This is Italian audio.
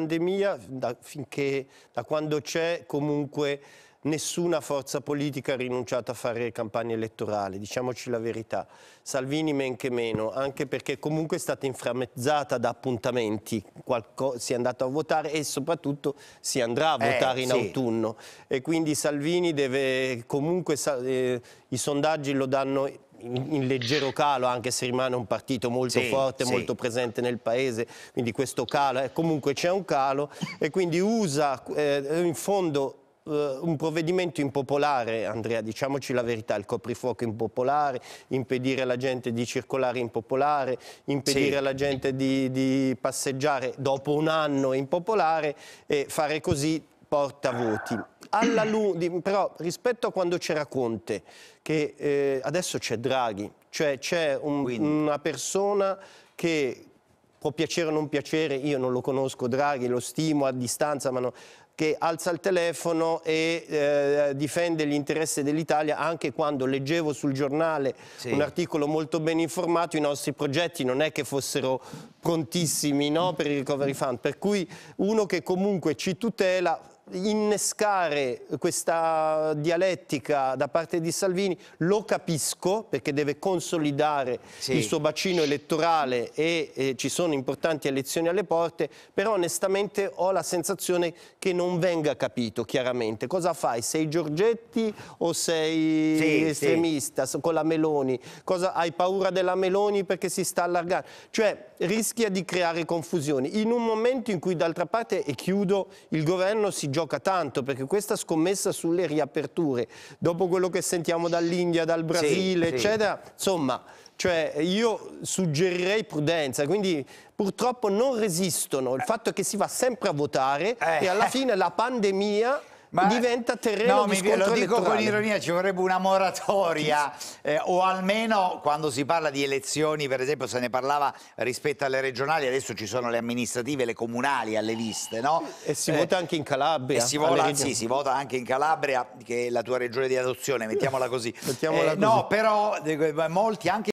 pandemia, da, finché, da quando c'è, comunque nessuna forza politica ha rinunciato a fare campagna elettorale, diciamoci la verità. Salvini men che meno, anche perché comunque è stata inframmezzata da appuntamenti, Qualco si è andato a votare e soprattutto si andrà a eh, votare eh, in sì. autunno. E quindi Salvini deve comunque, eh, i sondaggi lo danno in, leggero calo, anche se rimane un partito molto sì, forte, sì. molto presente nel paese, quindi questo calo, eh, comunque c'è un calo e quindi usa eh, in fondo eh, un provvedimento impopolare, Andrea, diciamoci la verità, il coprifuoco impopolare, impedire alla gente di circolare impopolare, impedire sì. alla gente di, di passeggiare dopo un anno impopolare e fare così porta voti. Alla Lund, però rispetto a quando c'era Conte, che eh, adesso c'è Draghi, cioè c'è un, una persona che può piacere o non piacere, io non lo conosco Draghi, lo stimo a distanza, ma no, che alza il telefono e eh, difende interessi dell'Italia anche quando leggevo sul giornale sì. un articolo molto ben informato, i nostri progetti non è che fossero prontissimi no, per il recovery fund, per cui uno che comunque ci tutela innescare questa dialettica da parte di Salvini lo capisco perché deve consolidare sì. il suo bacino elettorale e, e, ci sono importanti elezioni alle porte, però onestamente ho la sensazione che non venga capito chiaramente. Cosa fai? Sei Giorgetti o sei sì, estremista sì. con la Meloni? Cosa, hai paura della Meloni perché si sta allargando? Cioè rischia di creare confusione in un momento in cui d'altra parte, e chiudo, il governo si gioca gioca tanto perché questa scommessa sulle riaperture, dopo quello che sentiamo dall'India, dal Brasile, sì, eccetera, sì. insomma, cioè io suggerirei prudenza, quindi purtroppo non resistono il fatto che si va sempre a votare eh. e alla fine la pandemia ma... diventa terreno no, di scontro No, lo dico elettorale. con ironia, ci vorrebbe una moratoria eh, o almeno quando si parla di elezioni, per esempio se ne parlava rispetto alle regionali, adesso ci sono le amministrative, le comunali alle liste, no? E si eh, vota anche in Calabria. Si vota, sì, si vota anche in Calabria, che è la tua regione di adozione, mettiamola così. mettiamola eh, così. No, però molti anche